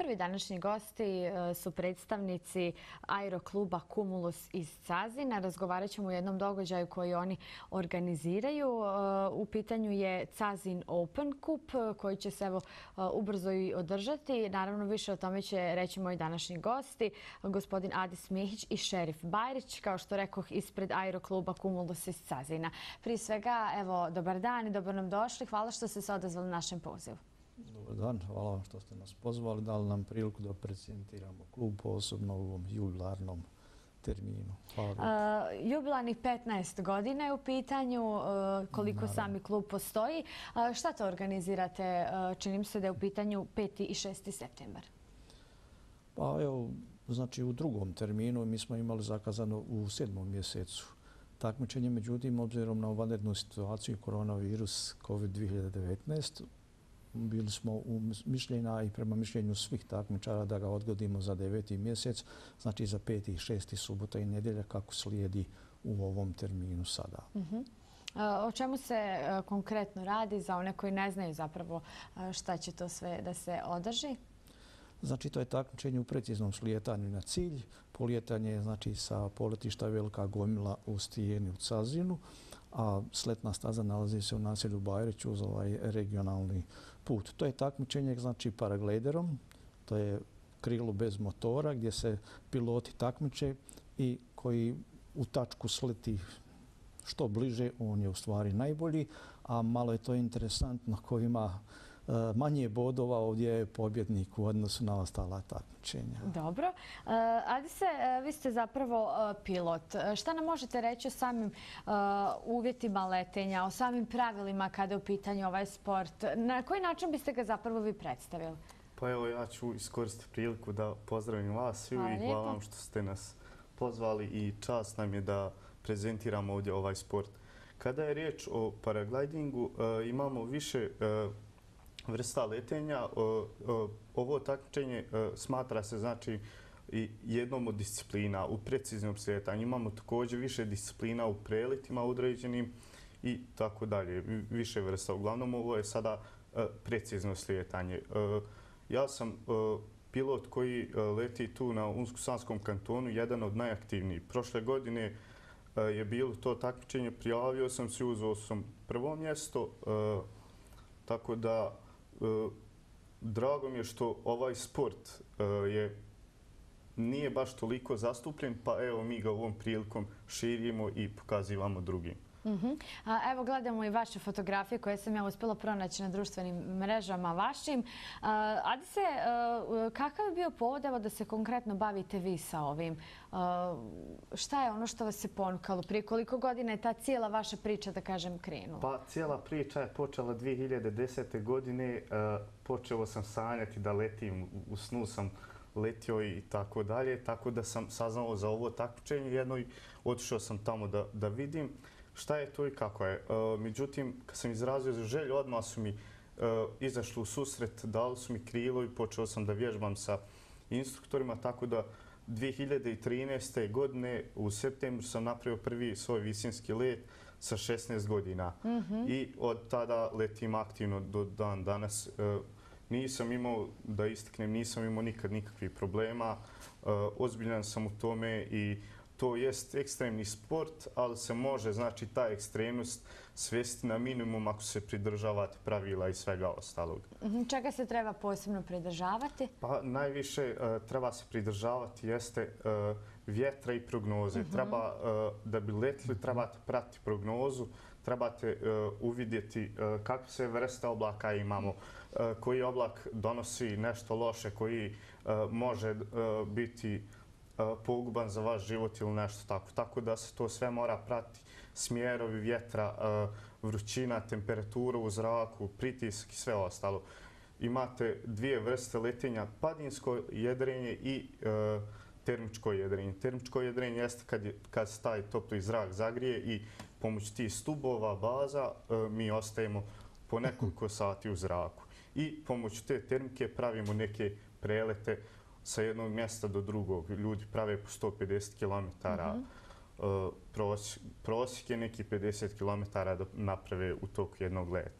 Prvi današnji gosti e, su predstavnici aerokluba Cumulus iz Cazina. Razgovarat ćemo u jednom događaju koji oni organiziraju. E, u pitanju je Cazin Open Cup e, koji će se ubrzo i održati. Naravno, više o tome će reći moji današnji gosti, gospodin Adis Mihić i šerif Bajrić, kao što rekoh, ispred aerokluba Cumulus iz Cazina. Prije svega, evo, dobar dan i dobro nam došli. Hvala što ste se odazvali našem pozivu. Dobar dan, hvala vam što ste nas pozvali. Dali nam priliku da prezentiramo klub posebno u ovom jubilarnom terminu. Hvala. Uh, jubilarnih 15 godina je u pitanju e, koliko sami klub postoji. šta to organizirate? E, činim se da je u pitanju 5. i 6. septembar. Pa evo, znači u drugom terminu mi smo imali zakazano u sedmom mjesecu takmičenje. Međutim, obzirom na ovanrednu situaciju koronavirus COVID-2019, bili smo u mišljenja i prema mišljenju svih takmičara da ga odgodimo za deveti mjesec, znači za peti i šesti subota i nedelja kako slijedi u ovom terminu sada. Mhm. O čemu se e, konkretno radi za one koji ne znaju zapravo e, šta će to sve da se održi? Znači to je takmičenje u preciznom slijetanju na cilj. Polijetanje je znači sa poletišta velika gomila u stijeni u cazinu a sletna staza nalazi se u naselju Bajreć uz ovaj regionalni put. To je takmičenje, znači paragliderom, to je krilo bez motora gdje se piloti takmiče i koji u tačku sleti što bliže, on je u stvari najbolji, a malo je to interesantno ko ima E, manje bodova ovdje je pobjednik u odnosu na ostala takmičenja. Dobro. E, Adise, e, vi ste zapravo pilot. Šta nam možete reći o samim uvjetima letenja, o samim pravilima kada je u pitanju ovaj sport? Na koji način biste ga zapravo vi predstavili? Pa evo, ja ću iskoristiti priliku da pozdravim vas i hvala vam što ste nas pozvali i čast nam je da prezentiramo ovdje ovaj sport. Kada je riječ o paraglidingu, imamo više vrsta letenja. E, e, ovo takmičenje e, smatra se znači i jednom od disciplina u preciznom sletanju. Imamo također više disciplina u preletima određenim i tako dalje, više vrsta. Uglavnom ovo je sada precizno sletanje. Ja sam pilot koji leti tu na Unsko-Sanskom kantonu, jedan od najaktivnijih. Prošle godine je bilo to takmičenje, prijavio sam se, uzvao sam prvo mjesto, tako da... Eh, drago mi je što ovaj sport eh, je nije baš toliko zastupljen, pa evo mi ga ovom prilikom širimo i pokazivamo drugim. Mhm. Evo gledamo i vaše fotografije koje sam ja uspjela pronaći na društvenim mrežama vašim. se, e, kakav je bio povod da se konkretno bavite vi sa ovim? E, šta je ono što vas je ponukalo? Prije koliko godina je ta cijela vaša priča, da kažem, krenula? Pa cijela priča je počela 2010. godine. E, počeo sam sanjati da letim, u snu sam letio i tako dalje. Tako da sam saznalo za ovo takvičenje. Jednoj otišao sam tamo da Da vidim šta je to i kako je. E, međutim, kad sam izrazio za želju, odmah su mi e, izašli u susret, dali su mi krilo i počeo sam da vježbam sa instruktorima, tako da 2013. godine u septembru sam napravio prvi svoj visinski let sa 16 godina. Mhm. I od tada letim aktivno do dan danas. E, nisam imao, da istaknem, nisam imao nikad nikakvih problema. Ozbiljan sam u tome i to jest ekstremni sport, ali se može znači ta ekstremnost svesti na minimum ako se pridržavate pravila i svega ostalog. Mhm, čega se treba posebno pridržavati? Pa najviše e, treba se pridržavati jeste e, vjetra i prognoze. Mhm. Treba e, da bi letli, trebate pratiti prognozu, trebate uvidjeti kakve se vrste oblaka imamo, koji oblak donosi nešto loše, koji može biti E, poguban za vaš život ili nešto tako. Tako da se to sve mora prati. Smjerovi vjetra, e, vrućina, temperatura u zraku, pritisak i sve ostalo. Imate dvije vrste letenja, padinsko jedrenje i e, termičko jedrenje. Termičko jedrenje jeste kad se taj topli zrak zagrije i pomoć ti stubova, baza, mi ostajemo po nekoliko sati u zraku. I pomoću te termike pravimo neke prelete sa jednog mjesta do drugog. Ljudi prave po 150 km. Mhm. Uh, prosjek je neki 50 km da naprave u toku jednog leta.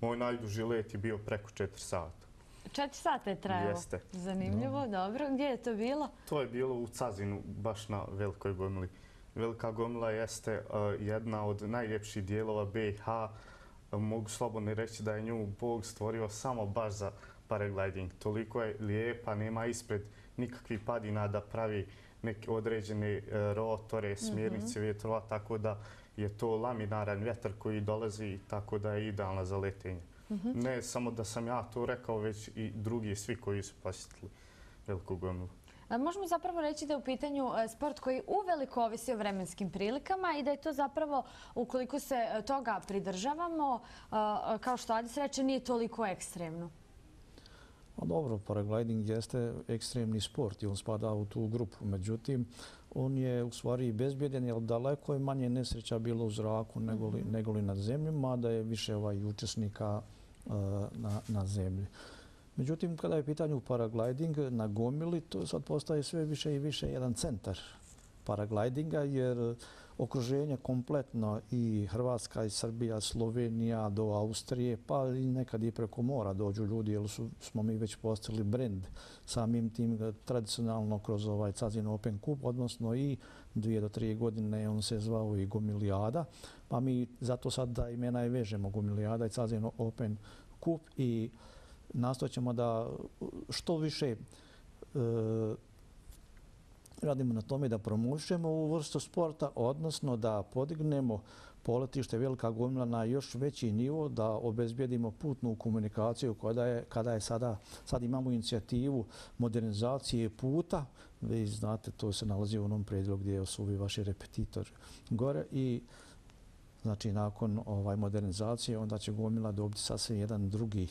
Moj najduži let je bio preko 4 sata. 4 sata je trajalo? Zanimljivo, dobro. Gdje je to bilo? To je bilo u Cazinu, baš na velikoj gomili. Velika gomila jeste uh, jedna od najljepših dijelova BiH. Mogu slobodno reći da je nju Bog stvorio samo baš za paragliding. Toliko je lijepa, nema ispred nikakvih padina da pravi neke određene e, rotore, mhm. smjernice vjetrova, tako da je to laminaran vjetar koji dolazi tako da je idealna za letenje. Mhm. Ne samo da sam ja to rekao, već i drugi svi koji su pasitili veliku gomilu. E, možemo zapravo reći da je u pitanju e, sport koji uveliko ovisi o vremenskim prilikama i da je to zapravo, ukoliko se toga pridržavamo, kao što Adis reče, nije toliko ekstremno. Pa dobro, paragliding jeste ekstremni sport i on spada u tu grupu. Međutim, on je u stvari bezbjeden, jer daleko je manje nesreća bilo u zraku nego li mhm. na zemlji, mada je više ovaj učesnika e, na zemlji. Međutim, kada je pitanje u paragliding na gomili, to sad postaje sve više i više jedan centar paraglidinga, jer okruženje kompletno i Hrvatska i Srbija, Slovenija do Austrije, pa i nekad i preko mora dođu ljudi, jer smo mi već postavili brend samim tim e, tradicionalno kroz ovaj Cazin Open Cup, odnosno i dvije do tri godine on se zvao i Gomilijada, pa mi zato sad da imena i vežemo Gomilijada i Cazin Open Cup i nastoćemo da što više e, radimo na tome da promovišemo ovu vrstu sporta, odnosno da podignemo poletište Velika Gomila na još veći nivo, da obezbijedimo putnu komunikaciju kada je sada, sad imamo inicijativu modernizacije puta. Vi znate, to se nalazi u onom predilu gdje su ovi vaši repetitori gore i znači nakon ovaj, modernizacije onda će Gomila dobiti sasvim jedan drugi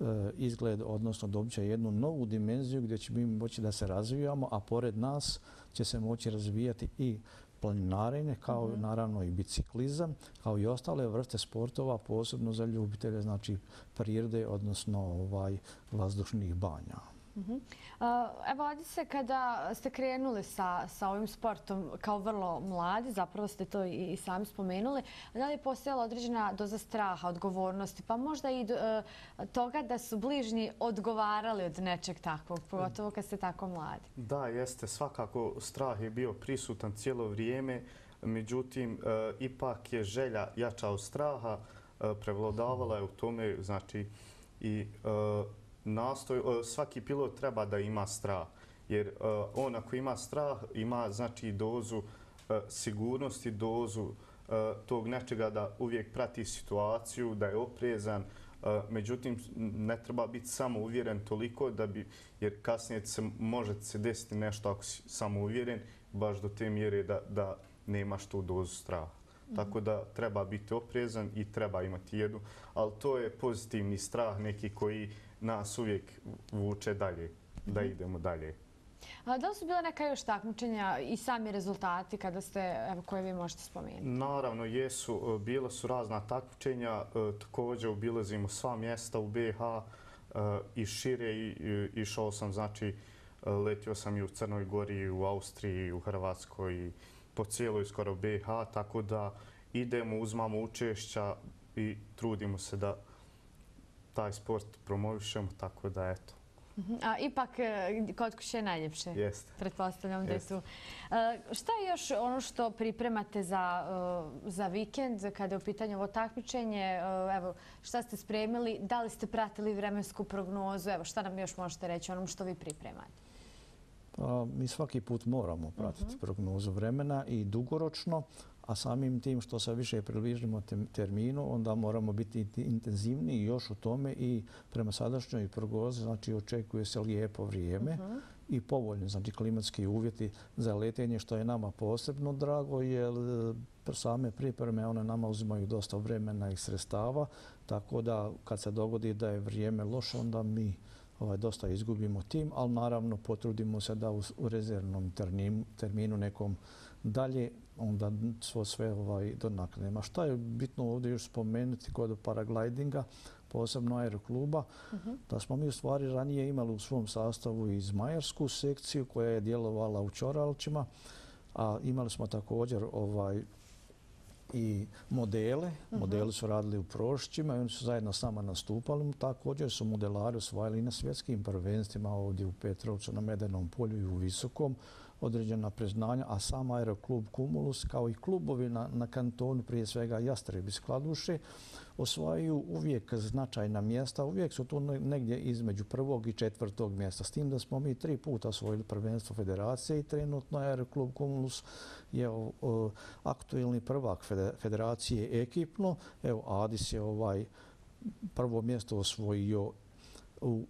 E, izgled, odnosno dobit će jednu novu dimenziju gdje će mi moći da se razvijamo, a pored nas će se moći razvijati i planinarenje, kao mhm. naravno i biciklizam, kao i ostale vrste sportova, posebno za ljubitelje znači, prirode, odnosno ovaj, vazdušnih banja. Mhm. Evo, ovdje se kada ste krenuli sa ovim sportom kao vrlo mladi, zapravo ste to i sami spomenuli, da li je postojala određena doza straha, odgovornosti, pa možda i e, toga da su bližnji odgovarali od nečeg takvog, pogotovo kad ste tako mladi? Da, jeste. Svakako strah je bio prisutan cijelo vrijeme, međutim, e, ipak je želja jača od straha, e, prevladavala je u tome, znači, i nastoj, svaki pilot treba da ima strah. Jer on ako ima strah, ima znači dozu e, sigurnosti, dozu e, tog nečega da uvijek prati situaciju, da je oprezan. E, međutim, ne treba biti samo uvjeren toliko da bi, jer kasnije se, može se desiti nešto ako si samo uvjeren, baš do te mjere da, da nemaš tu dozu straha. Tako da treba biti oprezan i treba imati jednu, ali to je pozitivni strah neki koji uh, nas uvijek vuče dalje, da mhm. idemo dalje. Da li su bila neka još takmičenja i sami rezultati koje vi možete spomenuti? Naravno, jesu. E, bila su razna takmičenja. E, također obilazimo sva mjesta u BiH e, i šire. Išao sam, znači, letio sam i u Crnoj Gori, u Austriji, u Hrvatskoj, po cijeloj skoro BiH. Tako da idemo, uzmamo učešća i trudimo se da taj sport promovišemo, tako da eto. Mhm, a ipak e, kod kuće je najljepše. Jeste. Pretpostavljam da je tu. E, šta je još ono što pripremate za e, vikend kada je u pitanju ovo takmičenje? Šta ste spremili? Da li ste pratili vremensku prognozu? Šta nam još možete reći onom što vi pripremate? Mi svaki put moramo pratiti mhm. prognozu vremena i Dugoročno a samim tim što se više približimo terminu, onda moramo biti intenzivni još u tome i prema sadašnjoj progoze, znači očekuje se lijepo vrijeme mhm. i povoljni, znači klimatski uvjeti za letenje, što je nama posebno drago, jer e, same pripreme, one nama uzimaju dosta vremena i sredstava, tako da kad se dogodi da je vrijeme loše, onda mi ovaj, dosta izgubimo tim, ali naravno potrudimo se da u rezervnom terminu nekom dalje onda svo sve ovaj, do nema. Šta je bitno ovdje još spomenuti kod paraglidinga, posebno aerokluba, uh mhm. -huh. da smo mi u stvari ranije imali u svom sastavu i zmajarsku sekciju koja je djelovala u Čoralčima, a imali smo također ovaj, i modele. Uh mhm. -huh. Modeli su radili u prošćima i oni su zajedno s nama nastupali. Također su modelari osvajali na svjetskim prvenstvima ovdje u Petrovcu, na Medenom polju i u Visokom. Uh određena preznanja, a sam aeroklub Kumulus kao i klubovi na kantonu, prije svega Jastrebi Skladuše, osvajaju uvijek značajna mjesta, uvijek su tu negdje između prvog i četvrtog mjesta. S tim da smo mi tri puta osvojili prvenstvo federacije i trenutno aeroklub Kumulus je aktuelni prvak federacije ekipno. Evo, Adis je ovaj prvo mjesto osvojio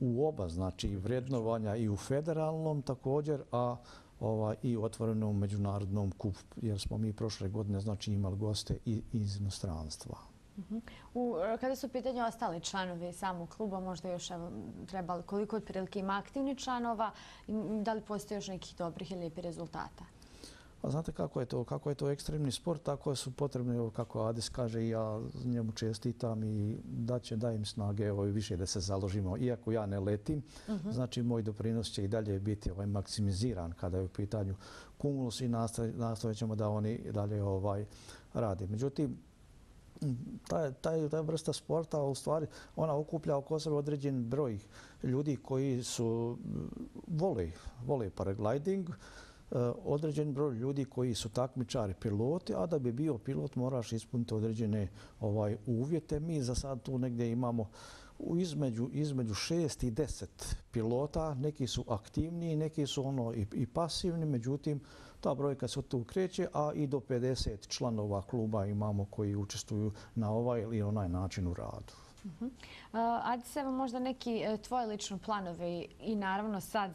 u oba, znači i vrednovanja i u federalnom također, a Ovaj, i otvorenom međunarodnom kupu, jer smo mi prošle godine znači, imali goste iz inostranstva. Mhm. U, Kada su pitanje ostali članovi samog kluba, možda još evo, trebali koliko otprilike ima aktivnih članova, da li postoje još nekih dobrih ili lijepih rezultata? A znate kako je to? Kako je to ekstremni sport, tako su potrebni, kako Adis kaže, ja njemu čestitam i daće, dajem snage evo, i više da se založimo. Iako ja ne letim, uh mhm. -huh. znači moj doprinos će i dalje biti ovaj, maksimiziran kada je u pitanju kumulus i nastavit ćemo da oni dalje ovaj, radi. Međutim, ta, ta, ta vrsta sporta u stvari ona okuplja oko sebe određen broj ljudi koji su vole, vole paragliding, E, određen broj ljudi koji su takmičari piloti, a da bi bio pilot moraš ispuniti određene ovaj uvjete. Mi za sad tu negdje imamo između, između šest i deset pilota. Neki su aktivniji, neki su ono i, i pasivni, međutim ta brojka se tu kreće, a i do 50 članova kluba imamo koji učestvuju na ovaj ili onaj način u radu. Mhm. Uh, Ajde se evo možda neki e, tvoje lični planovi i naravno sad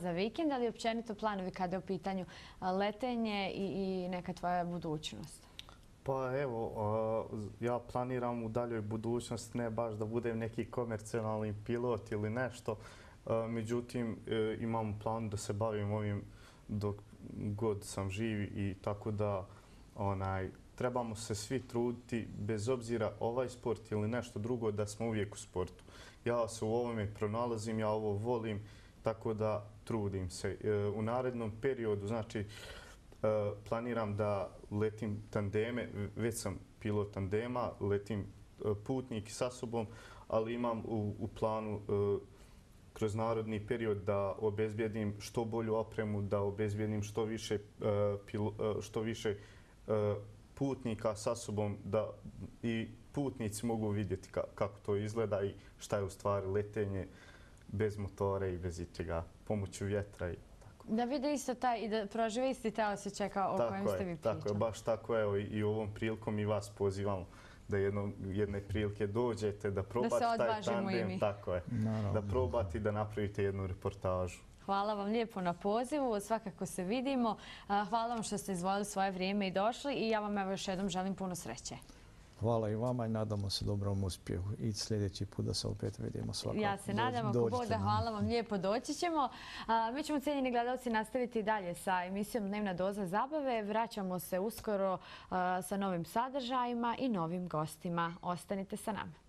za vikend, ali općenito planovi kada je u pitanju e, letenje i neka tvoja budućnost? Pa evo, e, ja planiram u daljoj budućnosti ne baš da budem neki komercionalni pilot ili nešto, međutim imam plan da se bavim ovim dok god sam živ i tako da trebamo se svi truditi bez obzira ovaj sport ili nešto drugo da smo uvijek u sportu. Ja se u ovome pronalazim, ja ovo volim, tako da trudim se. E, u narednom periodu, znači, e, planiram da letim tandeme, već sam pilot tandema, letim e, putnik sa sobom, ali imam u, planu kroz narodni period da obezbijedim što bolju opremu, da obezbijedim što više, što više putnika sa sobom da i putnici mogu vidjeti kako to izgleda i šta je u stvari letenje bez motore i bez ičega, pomoću vjetra i tako. Da vide isto taj i da prožive isti taj osjećaj kao o kojem ste vi pričali. Tako je, baš tako je i u ovom prilikom i vas pozivamo da jedne prilike dođete, da probate taj tandem, tako je, da probate i da napravite jednu reportažu. Hvala vam lijepo na pozivu, svakako se vidimo. Hvala vam što ste izvojili svoje vrijeme i došli i ja vam evo još jednom želim puno sreće. Hvala i vama i nadamo se dobrom uspjehu i sljedeći put da se opet vidimo svakako. Ja se nadam ako boda, hvala vam lijepo, doći ćemo. Mi ćemo cijeljeni gledalci nastaviti dalje sa emisijom Dnevna doza zabave. Vraćamo se uskoro sa novim sadržajima i novim gostima. Ostanite sa nama.